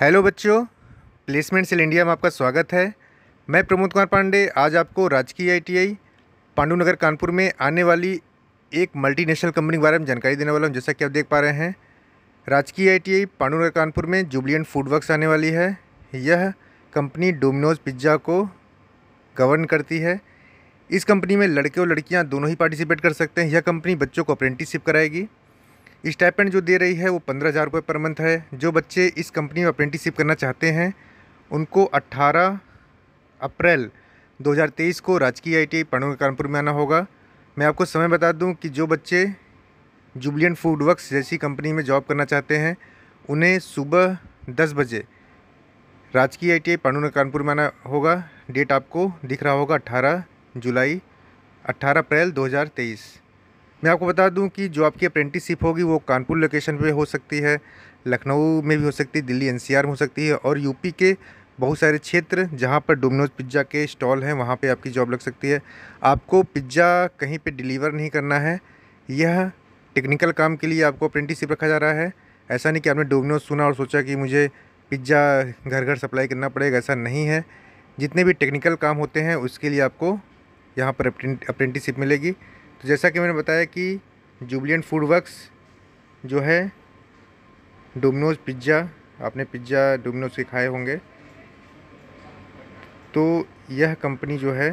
hello बच्चों placement cell India में आपका स्वागत है मैं प्रमोद कुमार पांडे आज आपको राजकीय आईटीआई पांडुनगर कानपुर में आने वाली एक मल्टीनेशनल कंपनी के बारे में जानकारी देने वाला हूं जैसा कि आप देख पा रहे हैं राजकीय आईटीआई पांडुनगर कानपुर में जुबलियन फूड वर्क्स आने वाली है यह कंपनी डोमिनोज पिज्ज़ा को गवर्न करती है इस कंपनी में लड़के और लड़कियाँ दोनों ही पार्टिसिपेट कर सकते हैं यह कंपनी बच्चों को अप्रेंटिसशिप कराएगी स्टाइपेंड जो दे रही है वो पंद्रह हज़ार रुपये पर मंथ है जो बच्चे इस कंपनी में अप्रेंटिसिप करना चाहते हैं उनको अट्ठारह अप्रैल 2023 को राजकीय आई टी पढ़ों कानपुर में आना होगा मैं आपको समय बता दूं कि जो बच्चे जुबलियन फूड वर्क्स जैसी कंपनी में जॉब करना चाहते हैं उन्हें सुबह दस बजे राजकीय आई टी आई कानपुर में आना होगा डेट आपको दिख रहा होगा अट्ठारह जुलाई अट्ठारह अप्रैल तेईस मैं आपको बता दूं कि जो आपकी अप्रेंटिसशिप होगी वो कानपुर लोकेशन पे हो सकती है लखनऊ में भी हो सकती है दिल्ली एनसीआर में हो सकती है और यूपी के बहुत सारे क्षेत्र जहाँ पर डोमिनोज पिज्ज़ा के स्टॉल हैं वहाँ पे आपकी जॉब लग सकती है आपको पिज्ज़ा कहीं पे डिलीवर नहीं करना है यह टेक्निकल काम के लिए आपको अप्रेंटिसशिप रखा जा रहा है ऐसा नहीं कि आपने डोमिनोज सुना और सोचा कि मुझे पिज्ज़ा घर घर सप्लाई करना पड़ेगा ऐसा नहीं है जितने भी टेक्निकल काम होते हैं उसके लिए आपको यहाँ पर अप्रेंटिसशिप मिलेगी तो जैसा कि मैंने बताया कि जुबलियन फूड वर्कस जो है डोमिनोज़ पिज्ज़ा आपने पिज्ज़ा डोमिनोज़ के खाए होंगे तो यह कंपनी जो है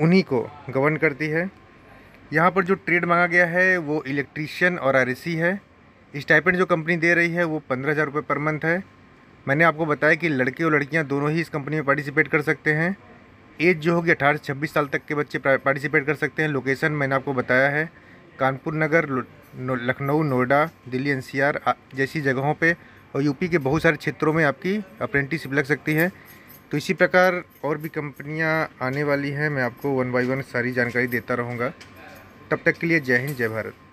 उन्हीं को गवर्न करती है यहाँ पर जो ट्रेड मांगा गया है वो इलेक्ट्रीशियन और आर है स्टाइपेंट जो कंपनी दे रही है वो पंद्रह हज़ार रुपये पर मंथ है मैंने आपको बताया कि लड़के और लड़कियाँ दोनों ही इस कंपनी में पार्टिसिपेट कर सकते हैं एज जो होगी अठारह से छब्बीस साल तक के बच्चे पार्टिसिपेट कर सकते हैं लोकेशन मैंने आपको बताया है कानपुर नगर लखनऊ नोएडा दिल्ली एनसीआर जैसी जगहों पे और यूपी के बहुत सारे क्षेत्रों में आपकी अप्रेंटिसिप लग सकती है तो इसी प्रकार और भी कंपनियां आने वाली हैं मैं आपको वन बाई वन सारी जानकारी देता रहूँगा तब तक के लिए जय हिंद जय भारत